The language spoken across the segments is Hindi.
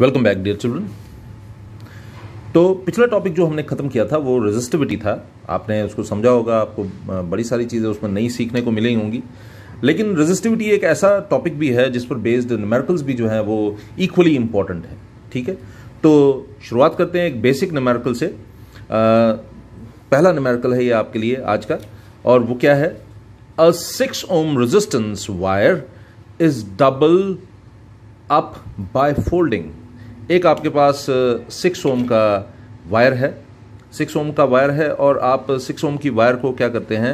वेलकम बैक डियर चिल्ड्रन तो पिछला टॉपिक जो हमने ख़त्म किया था वो रेजिस्टिविटी था आपने उसको समझा होगा आपको बड़ी सारी चीज़ें उसमें नई सीखने को मिली होंगी लेकिन रेजिस्टिविटी एक ऐसा टॉपिक भी है जिस पर बेस्ड न्यूमेरिकल्स भी जो है वो इक्वली इम्पॉर्टेंट है ठीक है तो शुरुआत करते हैं एक बेसिक न्यूमेरिकल से आ, पहला न्यूमेरिकल है ये आपके लिए आज का और वो क्या है a six ohm resistance wire is double up by folding एक आपके पास सिक्स ओम का वायर है सिक्स ओम का वायर है और आप सिक्स ओम की वायर को क्या करते हैं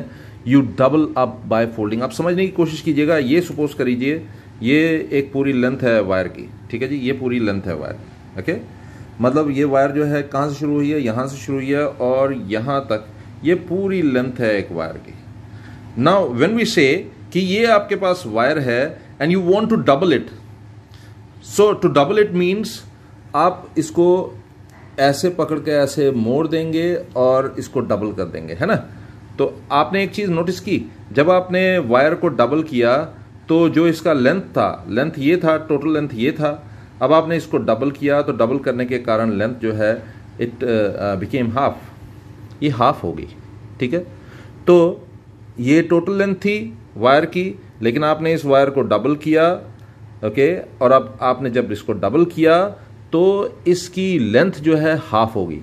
you double up by folding आप समझने की कोशिश कीजिएगा ये सपोज करीजिए ये एक पूरी लेंथ है वायर की ठीक है जी ये पूरी लेंथ है वायर ओके मतलब ये वायर जो है कहाँ से शुरू हुई है यहाँ से शुरू हुई है और यहाँ तक ये पूरी लेंथ है एक वायर की नाउ व्हेन वी से कि ये आपके पास वायर है and you want to double it so to double it means आप इसको ऐसे पकड़ के ऐसे मोड़ देंगे और इसको डबल कर देंगे है ना तो आपने एक चीज़ नोटिस की जब आपने वायर को डबल किया तो जो इसका लेंथ था लेंथ ये था टोटल लेंथ ये था अब आपने इसको डबल किया तो डबल करने के कारण लेंथ जो है इट बिकेम हाफ ये हाफ हो गई ठीक है तो ये टोटल लेंथ थी वायर की लेकिन आपने इस वायर को डबल किया ओके और अब आपने जब इसको डबल किया तो इसकी लेंथ जो है हाफ होगी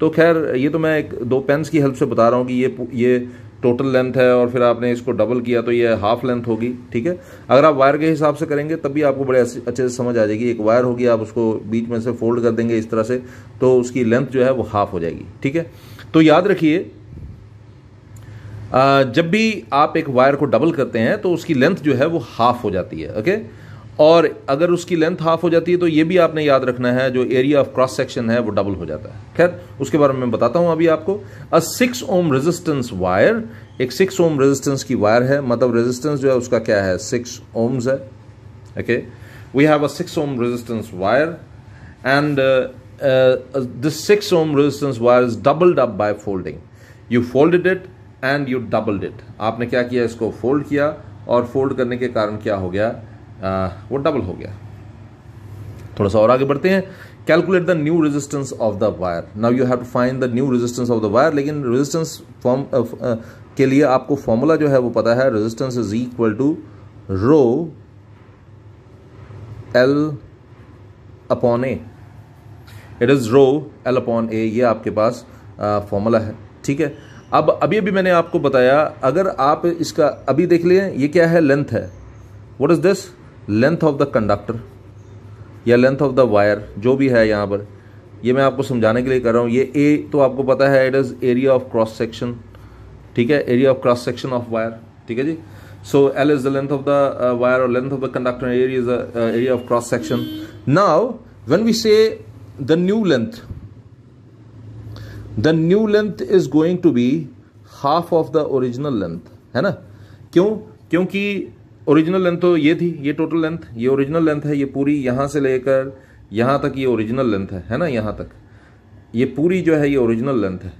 तो खैर ये तो मैं एक दो पेंस की हेल्प से बता रहा हूँ कि ये ये टोटल लेंथ है और फिर आपने इसको डबल किया तो ये हाफ लेंथ होगी ठीक है अगर आप वायर के हिसाब से करेंगे तब भी आपको बड़े अच्छे से समझ आ जाएगी एक वायर होगी आप उसको बीच में से फोल्ड कर देंगे इस तरह से तो उसकी लेंथ जो है वो हाफ हो जाएगी ठीक है तो याद रखिए जब भी आप एक वायर को डबल करते हैं तो उसकी लेंथ जो है वो हाफ हो जाती है ओके और अगर उसकी लेंथ हाफ हो जाती है तो ये भी आपने याद रखना है जो एरिया ऑफ क्रॉस सेक्शन है वो डबल हो जाता है खैर उसके बारे में बताता हूं अभी आपको a six ohm resistance wire एक सिक्स ओम रेजिस्टेंस की वायर है मतलब रेजिस्टेंस जो है उसका क्या है सिक्स ओम्स है okay we have a six ohm resistance wire and this six ohm resistance wire is doubled up by folding you folded it and you doubled it आपने क्या किया इसको फोल्ड किया और फोल्ड करने के कारण क्या हो गया आ, वो डबल हो गया थोड़ा सा और आगे बढ़ते हैं calculate the new resistance of the wire now you have to find the new resistance of the wire लेकिन रेजिस्टेंस फॉर्म के लिए आपको फॉर्मूला जो है वो पता है resistance is equal to rho L upon A it is rho L upon A ये आपके पास फॉर्मूला है ठीक है अब अभी अभी मैंने आपको बताया अगर आप इसका अभी देख लिए ये क्या है लेंथ है what is this length of the conductor या लेंथ ऑफ द वायर जो भी है यहाँ पर ये मैं आपको समझाने के लिए कर रहा हूँ ये ए तो आपको पता है it is area of cross section ठीक है area of cross section of wire ठीक है जी so L is the length of the wire और length of the conductor area is area of cross section now when we say the new length the new length is going to be half of the original length है ना क्यों क्योंकि ओरिजिनल लेंथ तो ये थी ये टोटल लेंथ ये ओरिजिनल लेंथ है ये पूरी यहाँ से लेकर यहाँ तक ये ओरिजिनल लेंथ है है ना यहाँ तक ये पूरी जो है ये ओरिजिनल लेंथ है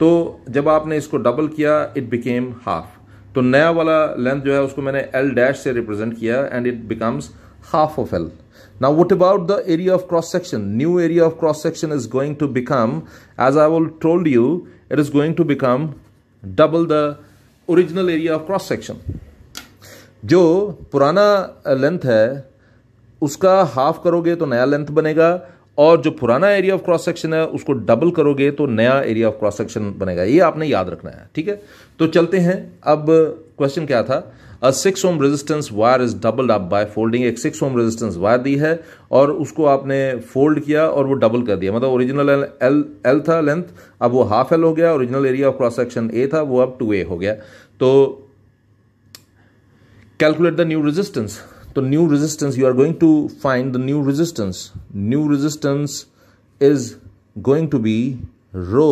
तो जब आपने इसको डबल किया इट बिकेम हाफ तो नया वाला लेंथ जो है उसको मैंने एल डैश से रिप्रेजेंट किया and it becomes half of L now what about the area of cross section new area of cross section is going to become as I will told you it is going to become double the original area of cross section जो पुराना लेंथ है उसका हाफ करोगे तो नया लेंथ बनेगा और जो पुराना एरिया ऑफ क्रॉस सेक्शन है उसको डबल करोगे तो नया एरिया ऑफ क्रॉस सेक्शन बनेगा ये आपने याद रखना है ठीक है तो चलते हैं अब क्वेश्चन क्या था a six ohm resistance wire is doubled up by folding एक सिक्स ओम रेजिस्टेंस वायर दी है और उसको आपने फोल्ड किया और वो डबल कर दिया मतलब ओरिजिनल एल एल था लेंथ अब वो हाफ एल हो गया original area of cross section A था वो अब टू ए हो गया तो calculate the new resistance तो new resistance you are going to find the new resistance new resistance is going to be rho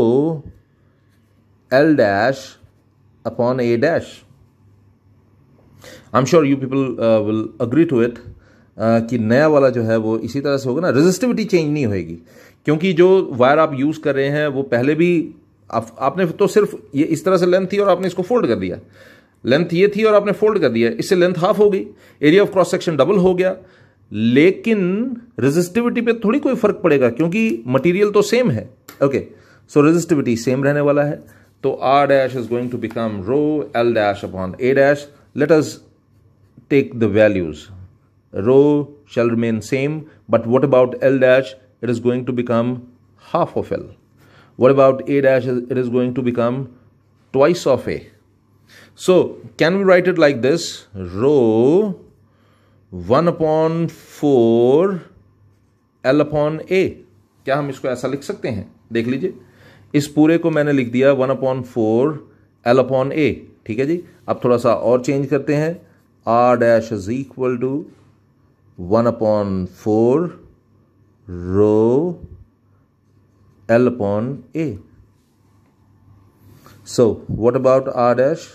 L dash upon A dash I am sure you people will agree to it कि नया वाला जो है वो इसी तरह से होगा ना रेजिस्टिविटी चेंज नहीं होगी क्योंकि जो वायर आप यूज़ कर रहे हैं वो पहले भी आप, आपने तो सिर्फ ये इस तरह से लेंथ थी और आपने इसको फोल्ड कर दिया लेंथ ये थी और आपने फोल्ड कर दिया इससे लेंथ हाफ हो गई area of cross section double हो गया लेकिन रेजिस्टिविटी पे थोड़ी कोई फर्क पड़ेगा क्योंकि मटेरियल तो सेम है ओके सो रेजिस्टिविटी सेम रहने वाला है तो R dash is going to become rho L dash upon A dash let us take the values rho shall remain same but what about L dash it is going to become half of L what about A dash it is going to become twice of A So can we write it like this? Rho 1 upon 4 L upon A. क्या हम इसको ऐसा लिख सकते हैं देख लीजिए इस पूरे को मैंने लिख दिया one upon four L upon A ठीक है जी अब थोड़ा सा और चेंज करते हैं R dash is equal to one upon four rho L upon A so what about R dash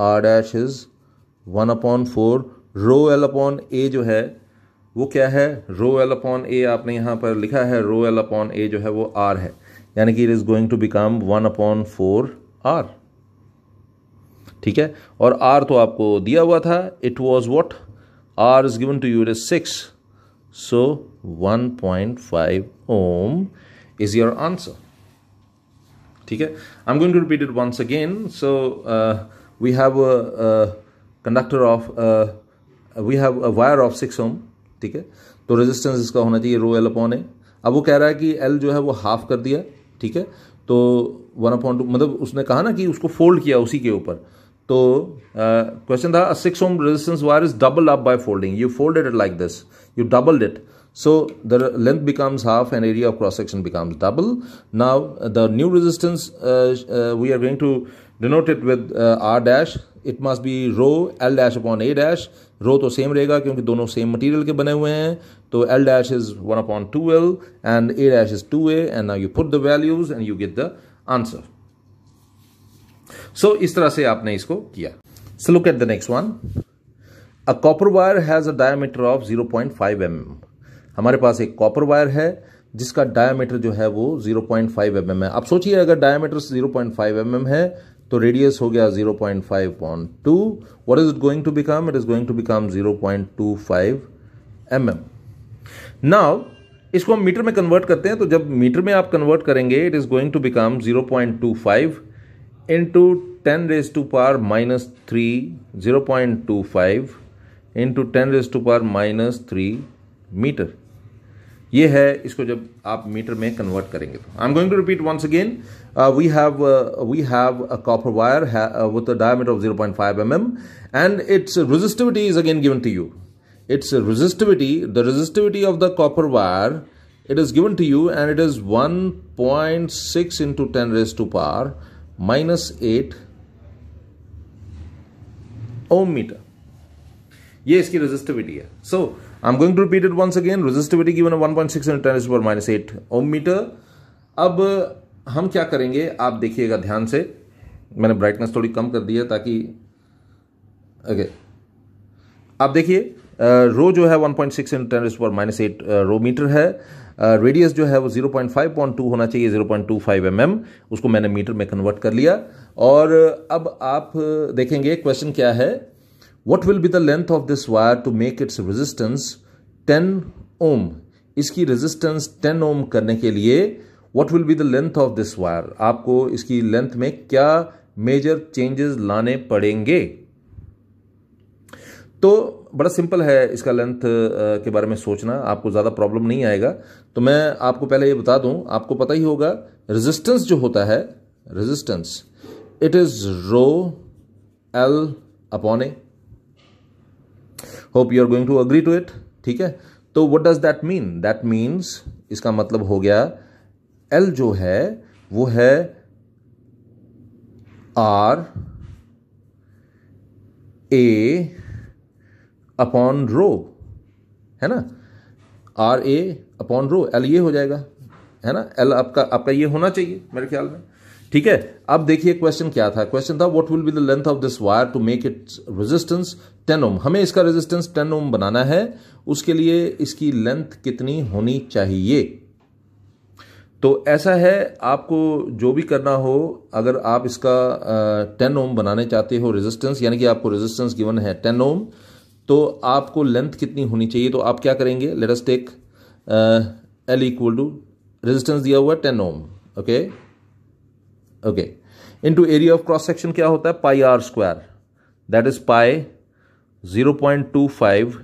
R dash is one upon four rho L upon A जो है वो क्या है रो एल अपॉन ए आपने यहाँ पर लिखा है रो एल अपॉन ए जो है वो आर है यानी कि it is going to become one upon four R ठीक है और आर तो आपको दिया हुआ था it was what R is given to you is six so one point five ohm is your answer ठीक है I am going to repeat it once again so we have a, a conductor of uh, we have a wire of six ohm ठीक है तो रेजिस्टेंस इसका होना चाहिए रो एल अपॉन ए अब वो कह रहा है कि एल जो है वो हाफ कर दिया ठीक है तो वन अपॉइंट टू मतलब उसने कहा ना कि उसको फोल्ड किया उसी के ऊपर तो क्वेश्चन था six ohm resistance wire is double up by folding you folded it like this you double it so the length becomes half and area of cross section becomes double now the new resistance uh, uh, we are denoted with R dash it must be rho L dash upon A dash rho तो सेम रहेगा क्योंकि दोनों सेम मटीरियल के बने हुए हैं तो L dash is one upon two L and A dash is two A and now you put the values and you get the answer so इस तरह से आपने इसको किया so look at the next one a copper wire has a diameter of zero point five m m हमारे पास एक कॉपर वायर है जिसका डायमीटर जो है वो 0.5 पॉइंट mm है आप सोचिए अगर डायमीटर 0.5 पॉइंट mm है तो रेडियस हो गया 0.5 point five on two what is it going to become it is going to become 0.25 point two five now इसको हम मीटर में कन्वर्ट करते हैं तो जब मीटर में आप कन्वर्ट करेंगे it is going to become 0.25 point two five into ten raise to par minus three zero point two five into ten raise to par minus three metre ये है इसको जब आप मीटर में कन्वर्ट करेंगे तो I am going to repeat once again we have we have a copper wire with a diameter of 0.5 point five m and its resistivity is again given to you its resistivity the resistivity of the copper wire it is given to you and it is 1.6 into ten raised to par minus eight ohm metre ये इसकी रेजिस्टिविटी है so so, I'm going to repeat it once again. Resistivity given a 1.6 into 10 power minus 8 ohm metre अब हम क्या करेंगे आप देखिएगा ध्यान से मैंने ब्राइटनेस थोड़ी कम कर दी है ताकि ओके आप देखिए रो जो है 1.6 point six in ten power minus eight rho metre है रेडियस जो है वो 0.5.2 होना चाहिए 0.25 पॉइंट mm, उसको मैंने मीटर में कन्वर्ट कर लिया और अब आप देखेंगे क्वेश्चन क्या है what will be the length of this wire to make its resistance ten ohm इसकी रेजिस्टेंस टेन ओम करने के लिए what will be the length of this wire आपको इसकी लेंथ में क्या मेजर चेंजेस लाने पड़ेंगे तो बड़ा सिंपल है इसका लेंथ के बारे में सोचना आपको ज़्यादा प्रॉब्लम नहीं आएगा तो मैं आपको पहले ये बता दूं आपको पता ही होगा रेजिस्टेंस जो होता है resistance it is rho L upon A hope you are going to agree to it ठीक है तो what does that mean that means इसका मतलब हो गया एल जो है वो है आर ए अपॉन रो है ना R A upon rho L ये हो जाएगा है ना एल आपका आपका ये होना चाहिए मेरे ख्याल में ठीक है अब देखिए क्वेश्चन क्या था क्वेश्चन था what will be the length of this wire to make it resistance 10 ohm हमें इसका रेजिस्टेंस 10 ओम बनाना है उसके लिए इसकी लेंथ कितनी होनी चाहिए तो ऐसा है आपको जो भी करना हो अगर आप इसका टेन ओम बनाने चाहते हो रेजिस्टेंस यानी कि आपको रेजिस्टेंस गिवन है टेन ओम तो आपको लेंथ कितनी होनी चाहिए तो आप क्या करेंगे let's take L equal to resistance दिया हुआ ten ohm okay okay? Okay into area of cross section क्या होता है pi R square that is pi zero point two five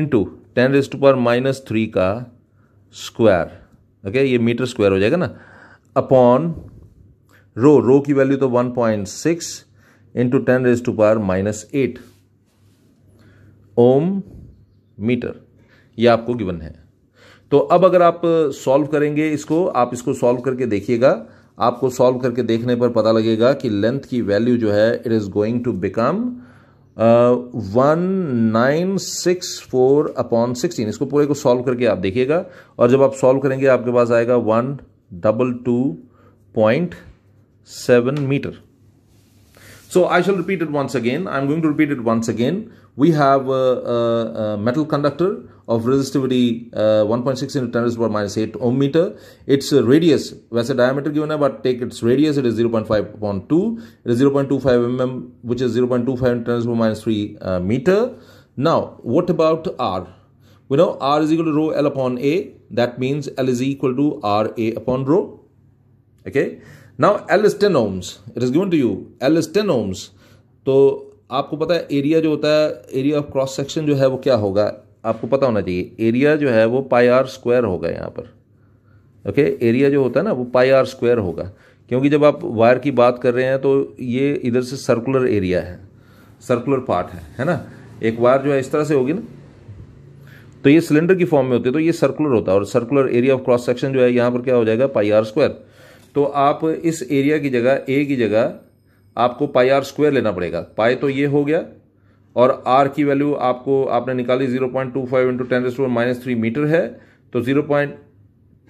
into ten raised power minus three का स्क्वायर ओके ये मीटर स्क्वायर हो जाएगा ना अपॉन रो रो की वैल्यू तो one point six into ten raise to power minus eight ohm metre ये आपको गिवन है तो अब अगर आप सॉल्व करेंगे इसको आप इसको सॉल्व करके देखिएगा आपको सॉल्व करके देखने पर पता लगेगा कि लेंथ की वैल्यू जो है it is going to become one nine six four upon sixteen इसको पूरे को सॉल्व करके आप देखिएगा और जब आप सॉल्व करेंगे आपके पास आएगा one double two point seven metre so I shall repeat it once again I am going to repeat it once again we have metal conductor of resistivity uh, 1.6 into 10 to the power minus 8 ohm meter. Its radius, where's the diameter given, but take its radius, it is 0.5 upon 2. It is 0.25 mm, which is 0.25 into 10 to the power minus 3 uh, meter. Now, what about R? We know R is equal to rho L upon A. That means L is equal to R A upon rho. Okay. Now L is 10 ohms. It is given to you. L is 10 ohms. So, आपको पता है एरिया जो होता है एरिया ऑफ क्रॉस सेक्शन जो है वो क्या होगा आपको पता होना चाहिए एरिया जो है वो पाई आर स्क्वायर होगा यहाँ पर ओके एरिया जो होता है ना वो पाई आर स्क्वायर होगा क्योंकि जब आप वायर की बात कर रहे हैं तो ये इधर से सर्कुलर एरिया है सर्कुलर पार्ट है है ना एक वायर जो है इस तरह से होगी ना तो ये सिलेंडर की फॉर्म में होती है तो ये सर्कुलर होता है और circular area of cross section जो है यहाँ पर क्या हो जाएगा पाई आर स्क्वायर तो आप इस एरिया की जगह ए की जगह आपको पाई आर स्क्वायर लेना पड़ेगा पाई तो ये हो गया और आर की वैल्यू आपको आपने निकाली zero point two five into ten raise minus three metre है तो zero point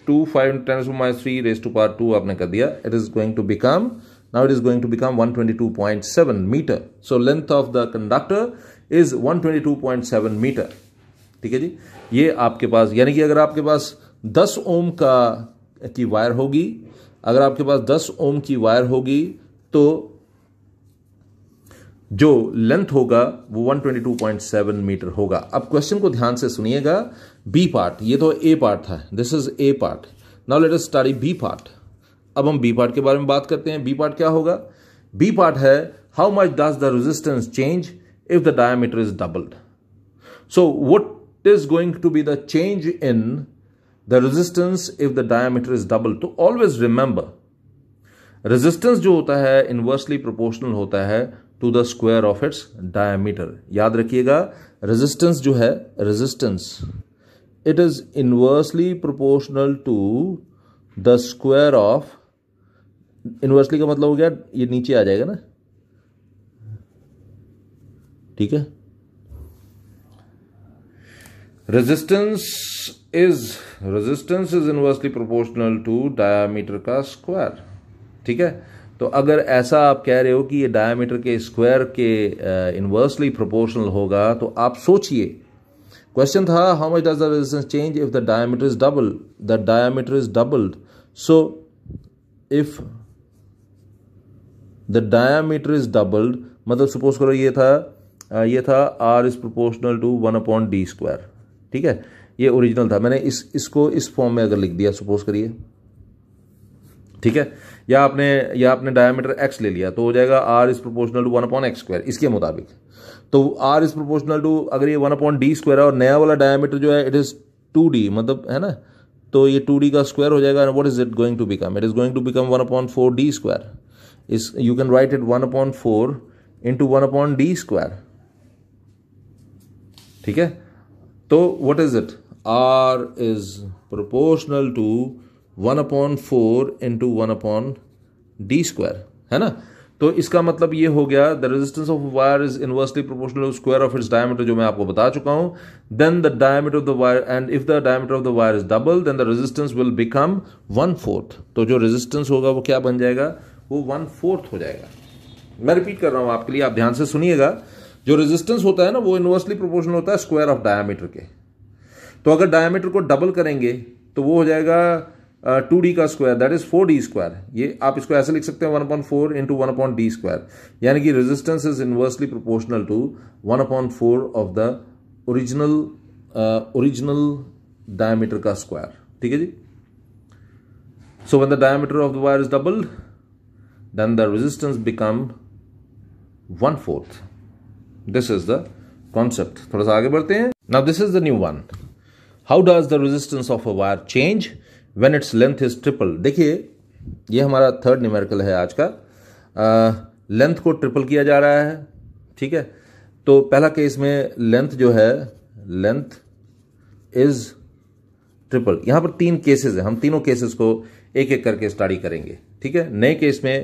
two five into ten raise minus three raise to power two आपने कर दिया it is going to become two point seven metre so length of the conductor is one twenty two point seven metre ठीक है जी ये आपके पास यानी कि अगर आपके पास दस ओम का की वायर होगी अगर आपके पास दस ओम की वायर होगी तो जो लेंथ होगा वो 122.7 मीटर होगा अब क्वेश्चन को ध्यान से सुनिएगा बी पार्ट ये तो ए पार्ट था this is A part now let us study B part अब हम बी पार्ट के बारे में बात करते हैं बी पार्ट क्या होगा बी पार्ट है how much does the resistance change if the diameter is doubled so what is going to be the change in the resistance if the diameter is double to always remember resistance जो होता है इनवर्सली प्रोपोर्शनल होता है to the square of its diameter याद रखिएगा रेजिस्टेंस जो है resistance it is inversely proportional to the square of inversely का मतलब हो गया ये नीचे आ जाएगा ना ठीक है resistance is resistance is inversely proportional to diameter का स्क्वायर ठीक है तो अगर ऐसा आप कह रहे हो कि ये डायामीटर के स्क्वायर के इन्वर्सली प्रोपोर्शनल होगा तो आप सोचिए क्वेश्चन था how much does the resistance change if the diameter is double the diameter is doubled so if the diameter is doubled मतलब सपोज करो ये था ये था R is proportional to one upon D square ठीक है ये ओरिजिनल था मैंने इस इसको इस फॉर्म में अगर लिख दिया सपोज करिए ठीक है या आपने या आपने डायमीटर एक्स ले लिया तो हो जाएगा R is proportional to one upon X square इसके मुताबिक तो आर इज प्रोपोर्शनल टू अगर ये वन अपॉन डी स्क्वायर है और नया वाला डायमीटर जो है इट इज़ टू डी मतलब है ना तो ये टू डी का स्क्वायर हो जाएगा what is it going to become it is going to become one upon four D square is you can write it one upon four into one upon D square ठीक है तो what is it R is proportional to one upon four into one upon D square है ना तो इसका मतलब ये हो गया the resistance of wire is inversely proportional square of its diameter जो मैं आपको बता चुका हूं then the diameter of the wire and if the diameter of the wire is double then the resistance will become one fourth तो जो रेजिस्टेंस होगा वो क्या बन जाएगा वो वन फोर्थ हो जाएगा मैं रिपीट कर रहा हूं आपके लिए आप ध्यान से सुनिएगा जो रेजिस्टेंस होता है ना वो इनवर्सली प्रोपोर्शनल होता है स्क्वायर ऑफ डायमीटर के तो अगर डायमीटर को डबल करेंगे तो वो हो जाएगा टू uh, डी का square that is four D square ये आप इसको ऐसे लिख सकते हैं one upon four into one upon D square यानी कि resistance is inversely proportional to one upon four of the original original diameter का स्क्वायर ठीक है जी so when the diameter of the wire is double then the resistance become one fourth this is the concept थोड़ा सा आगे बढ़ते हैं now this is the new one how does the resistance of a wire change when its length is triple देखिए ये हमारा थर्ड न्यूमेरिकल है आज का लेंथ को ट्रिपल किया जा रहा है ठीक है तो पहला केस में लेंथ जो है लेंथ इज ट्रिपल यहां पर तीन केसेस हैं हम तीनों केसेस को एक एक करके स्टडी करेंगे ठीक है नए केस में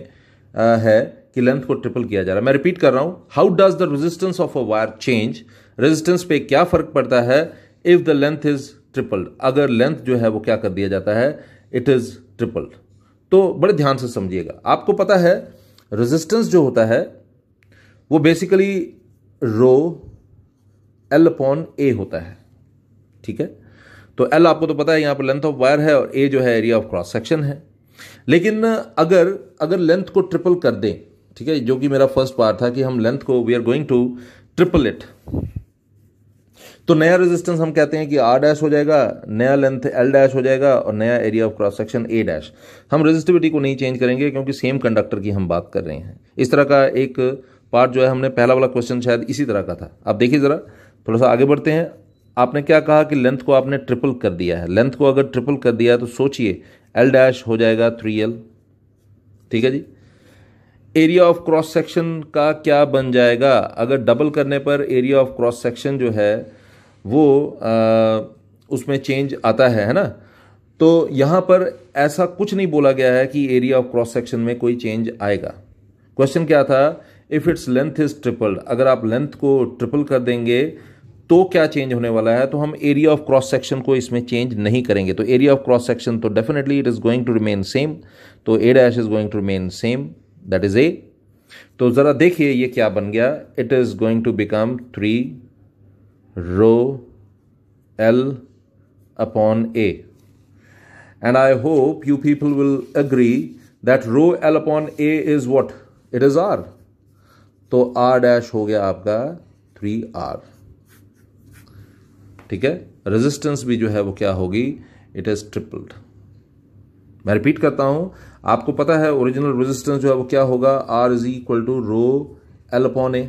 आ, है कि लेंथ को ट्रिपल किया जा रहा है मैं रिपीट कर रहा हूं how does the resistance of a wire change resistance पे क्या फर्क पड़ता है if the length is tripled अगर लेंथ जो है वो क्या कर दिया जाता है इट इज़ ट्रिपल्ड तो बड़े ध्यान से समझिएगा आपको पता है रेजिस्टेंस जो होता है वो basically rho L upon A होता है ठीक है तो एल आपको तो पता है यहां पर लेंथ ऑफ वायर है और ए जो है एरिया ऑफ क्रॉस सेक्शन है लेकिन अगर अगर लेंथ को ट्रिपल कर दें ठीक है जो कि मेरा फर्स्ट पार्ट था कि हम लेंथ को we are going to triple it तो नया रेजिस्टेंस हम कहते हैं कि आर डैश हो जाएगा नया लेंथ एल डैश हो जाएगा और नया area of cross section A dash हम रेजिस्टिविटी को नहीं चेंज करेंगे क्योंकि सेम कंडक्टर की हम बात कर रहे हैं इस तरह का एक पार्ट जो है हमने पहला वाला क्वेश्चन शायद इसी तरह का था आप देखिए ज़रा थोड़ा सा आगे बढ़ते हैं आपने क्या कहा कि लेंथ को आपने ट्रिपल कर दिया है लेंथ को अगर ट्रिपल कर दिया है तो सोचिए एल डैश हो जाएगा थ्री एल ठीक है जी एरिया ऑफ क्रॉस सेक्शन का क्या बन जाएगा अगर डबल करने पर एरिया ऑफ क्रॉस सेक्शन जो है वो उसमें चेंज आता है है ना तो यहां पर ऐसा कुछ नहीं बोला गया है कि एरिया ऑफ क्रॉस सेक्शन में कोई चेंज आएगा क्वेश्चन क्या था if its length is triple अगर आप लेंथ को ट्रिपल कर देंगे तो क्या चेंज होने वाला है तो हम एरिया ऑफ क्रॉस सेक्शन को इसमें चेंज नहीं करेंगे तो एरिया ऑफ क्रॉस सेक्शन तो definitely it is going to remain same तो A dash is going to remain same that is A तो ज़रा देखिए ये क्या बन गया it is going to become three rho L upon A And I hope you people will agree that rho L upon A is what? It is R. तो R डैश हो गया आपका थ्री आर ठीक है रेजिस्टेंस भी जो है वो क्या होगी इट इज ट्रिपल्ड मैं रिपीट करता हूं आपको पता है ओरिजिनल रेजिस्टेंस जो है वो क्या होगा R is equal to rho L upon A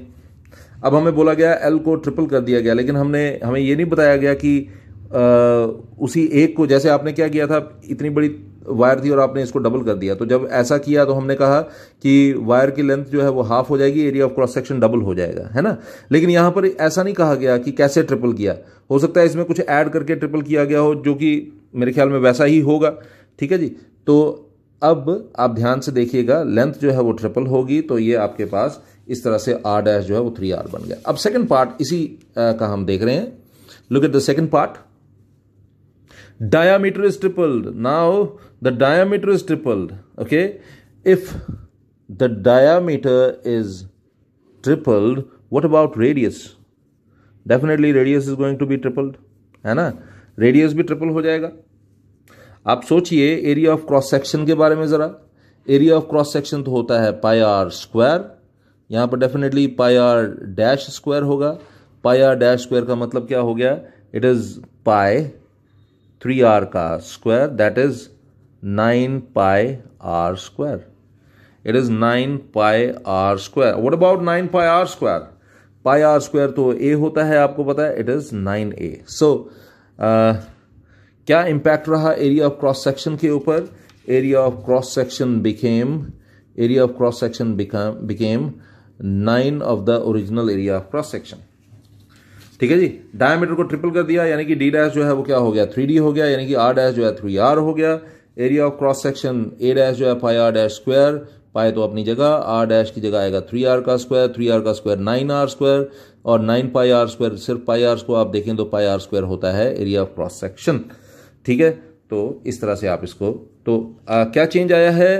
अब हमें बोला गया एल को ट्रिपल कर दिया गया लेकिन हमने हमें ये नहीं बताया गया कि आ, उसी एक को जैसे आपने क्या किया था इतनी बड़ी वायर थी और आपने इसको डबल कर दिया तो जब ऐसा किया तो हमने कहा कि वायर की लेंथ जो है वो हाफ हो जाएगी area of cross section double हो जाएगा है ना लेकिन यहाँ पर ऐसा नहीं कहा गया कि कैसे ट्रिपल किया हो सकता है इसमें कुछ ऐड करके ट्रिपल किया गया हो जो कि मेरे ख्याल में वैसा ही होगा ठीक है जी तो अब आप ध्यान से देखिएगा लेंथ जो है वो ट्रिपल होगी तो ये आपके पास इस तरह से आर डैश जो है वो थ्री आर बन गया अब सेकंड पार्ट इसी का हम देख रहे हैं look at the second part diameter is tripled now the diameter is tripled okay if the diameter is tripled what about radius definitely radius is going to be tripled है ना रेडियस भी ट्रिपल हो जाएगा आप सोचिए एरिया ऑफ क्रॉस सेक्शन के बारे में जरा एरिया ऑफ क्रॉस सेक्शन तो होता है पाई आर स्क्वायर यहाँ पर डेफिनेटली आर डैश स्क्वायर होगा आर डैश स्क्वायर का मतलब क्या हो गया it is pi three R का square that is nine pi R square it is nine pi R square what about nine pi R square pi R square तो ए होता है आपको पता है it is nine A so क्या इंपैक्ट रहा एरिया ऑफ क्रॉस सेक्शन के ऊपर area of cross section became area of cross section became nine of the original area of cross section ठीक है जी डायमीटर को ट्रिपल कर दिया यानी कि डी डैश जो है वो क्या हो गया थ्री डी हो गया यानी कि आर डैश जो है थ्री आर हो गया area of cross section A dash जो है पाई आर डैश स्क्वायर पाए तो अपनी जगह आर डैश की जगह आएगा थ्री आर का स्क्वायर थ्री आर का स्क्वायर नाइन आर स्क्वायर और नाइन पाई आर स्क्वायर सिर्फ पाई आर को आप देखें तो पाई आर स्क्वायर होता है एरिया ऑफ क्रॉस सेक्शन ठीक है तो इस तरह से आप इसको तो आ, क्या चेंज आया है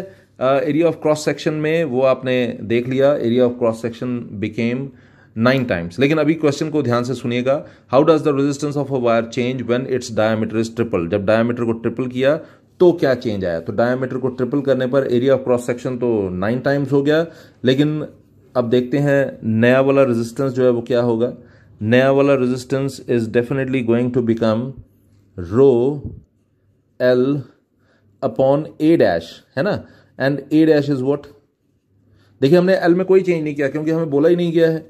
एरिया ऑफ क्रॉस सेक्शन में वो आपने देख लिया area of cross section became nine times लेकिन अभी क्वेश्चन को ध्यान से सुनिएगा how does the resistance of a wire change when its diameter is triple जब डायमीटर को ट्रिपल किया तो क्या चेंज आया तो डायमीटर को ट्रिपल करने पर एरिया ऑफ क्रॉस सेक्शन तो नाइन टाइम्स हो गया लेकिन अब देखते हैं नया वाला रेजिस्टेंस जो है वो क्या होगा नया वाला resistance is definitely going to become rho L upon A dash है ना and A dash is what देखिए हमने एल में कोई चेंज नहीं किया क्योंकि हमें बोला ही नहीं गया है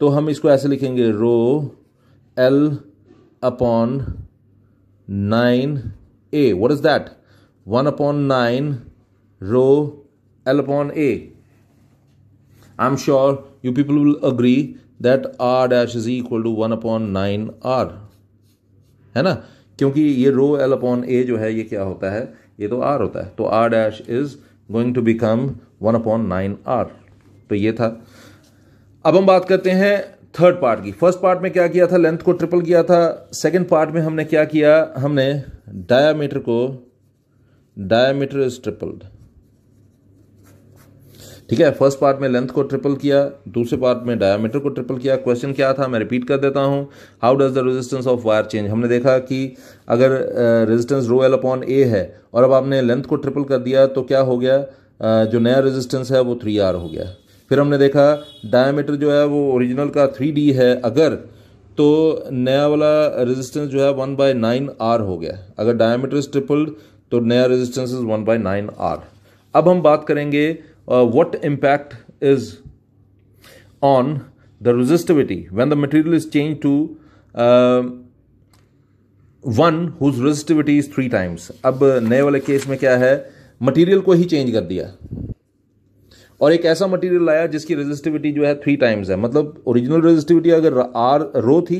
तो हम इसको ऐसे लिखेंगे rho L upon nine A what is that one upon nine rho L upon A I am sure you people will agree that R dash is equal to one upon nine R है ना क्योंकि ये रो एल अपॉन ए जो है ये क्या होता है ये तो आर होता है तो R dash is going to become one upon nine R तो ये था अब हम बात करते हैं थर्ड पार्ट की फर्स्ट पार्ट में क्या किया था लेंथ को ट्रिपल किया था सेकेंड पार्ट में हमने क्या किया हमने डायामीटर को डायामीटर इज ट्रिपल्ड ठीक है फर्स्ट पार्ट में लेंथ को ट्रिपल किया दूसरे पार्ट में डायामीटर को ट्रिपल किया क्वेश्चन क्या था मैं रिपीट कर देता हूँ how does the resistance of wire change हमने देखा कि अगर resistance rho L upon A है और अब आपने लेंथ को ट्रिपल कर दिया तो क्या हो गया uh, जो नया रेजिस्टेंस है वो थ्री आर हो गया फिर हमने देखा डायामीटर जो है वो ओरिजिनल का थ्री डी है अगर तो नया वाला रेजिस्टेंस जो है वन बाय नाइन आर हो गया अगर डायामीटर इज ट्रिपल्ड तो नया resistance is one by nine R अब हम बात करेंगे uh, what impact is on the resistivity when the material is changed to uh, one whose resistivity is three times अब uh, नए वाले केस में क्या है मटेरियल को ही चेंज कर दिया और एक ऐसा मटेरियल लाया जिसकी रेजिस्टिविटी जो है थ्री टाइम्स है मतलब ओरिजिनल रेजिस्टिविटी अगर आर रो थी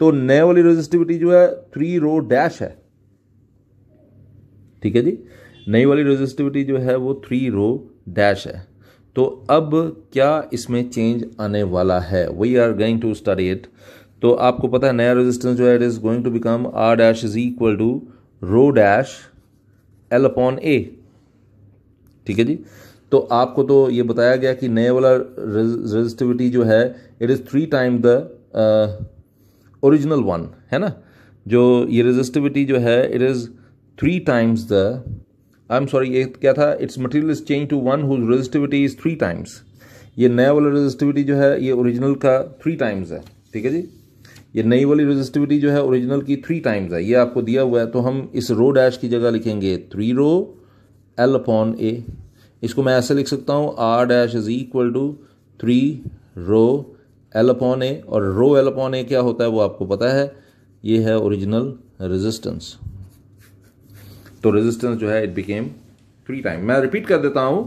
तो नए वाली रेजिस्टिविटी जो है थ्री रो डैश है ठीक है जी नई वाली रेजिस्टिविटी जो है वो थ्री रो डैश है तो अब क्या इसमें चेंज आने वाला है we are going to study it तो आपको पता है नया रेजिस्टेंस जो है it is going to become R dash is equal to rho dash L upon A ठीक है जी तो आपको तो ये बताया गया कि नए वाला रेजिस्टिविटी जो है it is three time the original one है ना जो ये रेजिस्टिविटी जो है it is three times the I am sorry ये क्या था its material is change to one whose resistivity is three times ये नया वाला रेजिस्टिविटी जो है ये ओरिजिनल का थ्री टाइम्स है ठीक है जी ये नई वाली रेजिस्टिविटी जो है ओरिजिनल की थ्री टाइम्स है ये आपको दिया हुआ है तो हम इस रो डैश की जगह लिखेंगे three rho L upon A इसको मैं ऐसे लिख सकता हूँ R dash is equal to three rho L upon A और रो एल अपॉन ए क्या होता है वो आपको पता है ये है ओरिजिनल रेजिस्टेंस तो रेजिस्टेंस जो है इट बिकेम थ्री टाइम मैं रिपीट कर देता हूं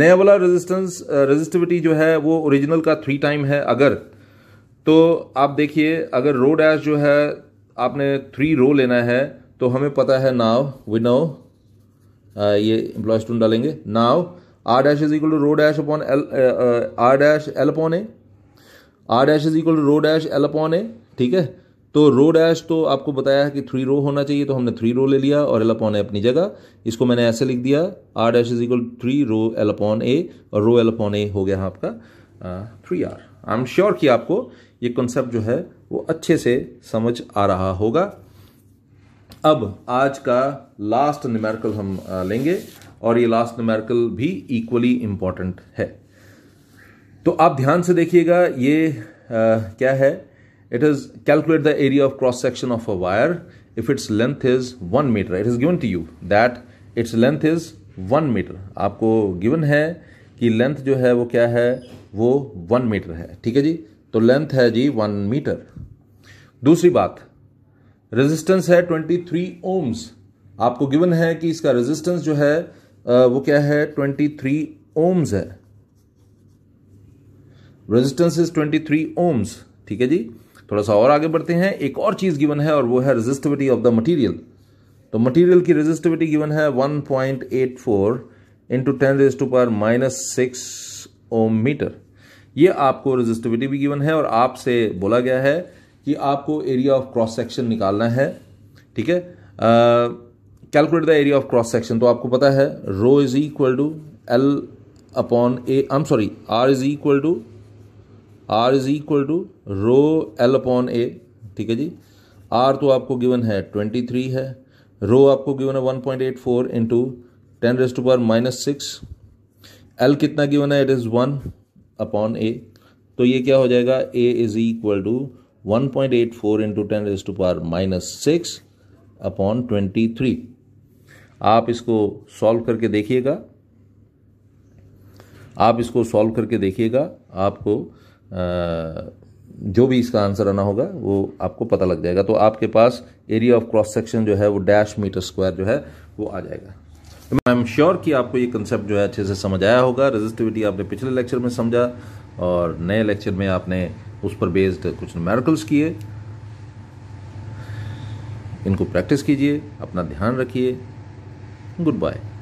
नया वाला रेजिस्टेंस रेजिस्टिविटी जो है वो ओरिजिनल का थ्री टाइम है अगर तो आप देखिए अगर रो डैश जो है आपने थ्री रो लेना है तो हमें पता है नाव वी नाव ये एम्प्लॉय स्टूडेंट डालेंगे now R dash is equal to rho dash upon L R dash L upon A R dash is equal to rho dash L upon A ठीक है तो रो डैश तो आपको बताया कि थ्री रो होना चाहिए तो हमने थ्री रो ले लिया और एल अपॉन ए अपनी जगह इसको मैंने ऐसे लिख दिया R dash is equal three rho L upon A और रो एल अपॉन ए हो गया हाँ आपका three R I am sure कि आपको ये कॉन्सेप्ट जो है वो अच्छे से समझ आ रहा होगा अब आज का लास्ट न्यूमेरिकल हम लेंगे और ये लास्ट न्यूमेरिकल भी इक्वली इम्पॉर्टेंट है तो आप ध्यान से देखिएगा ये आ, क्या है it is calculate the area of cross section of a wire if its length is 1 meter it is given to you that its length is 1 meter aapko given hai ki length jo hai wo kya hai wo 1 meter hai theek hai ji to length hai ji 1 meter dusri baat resistance hai 23 ohms aapko given hai ki iska resistance jo hai wo kya hai 23 ohms hai resistance is 23 ohms theek hai ji थोड़ा सा और आगे बढ़ते हैं एक और चीज़ गिवन है और वो है रेजिस्टिविटी ऑफ द मटीरियल तो मटीरियल की रेजिस्टिविटी गिवन है 1.84 point eight four into ten raise to पर माइनस सिक्स ओम मीटर ये आपको रेजिस्टिविटी भी गिवन है और आपसे बोला गया है कि आपको एरिया ऑफ क्रॉस सेक्शन निकालना है ठीक है calculate the area of cross section तो आपको पता है rho is equal to L upon A I am sorry R is equal to R is equal to rho L upon A ठीक है जी आर तो आपको गिवन है ट्वेंटी थ्री है रो आपको गिवन है one point eight four into ten raised to par minus six L कितना गिवन है it is one upon A तो ये क्या हो जाएगा A is equal to one point eight four into ten raised to par minus six upon twenty three आप इसको सॉल्व करके देखिएगा आप इसको सॉल्व करके देखिएगा आपको जो भी इसका आंसर आना होगा वो आपको पता लग जाएगा तो आपके पास एरिया ऑफ क्रॉस सेक्शन जो है वो डैश मीटर स्क्वायर जो है वो आ जाएगा तो आई एम श्योर कि आपको ये कंसेप्ट जो है अच्छे से समझ आया होगा रेजिस्टिविटी आपने पिछले लेक्चर में समझा और नए लेक्चर में आपने उस पर बेस्ड कुछ मेरिकल्स किए इनको प्रैक्टिस कीजिए अपना ध्यान रखिए गुड बाय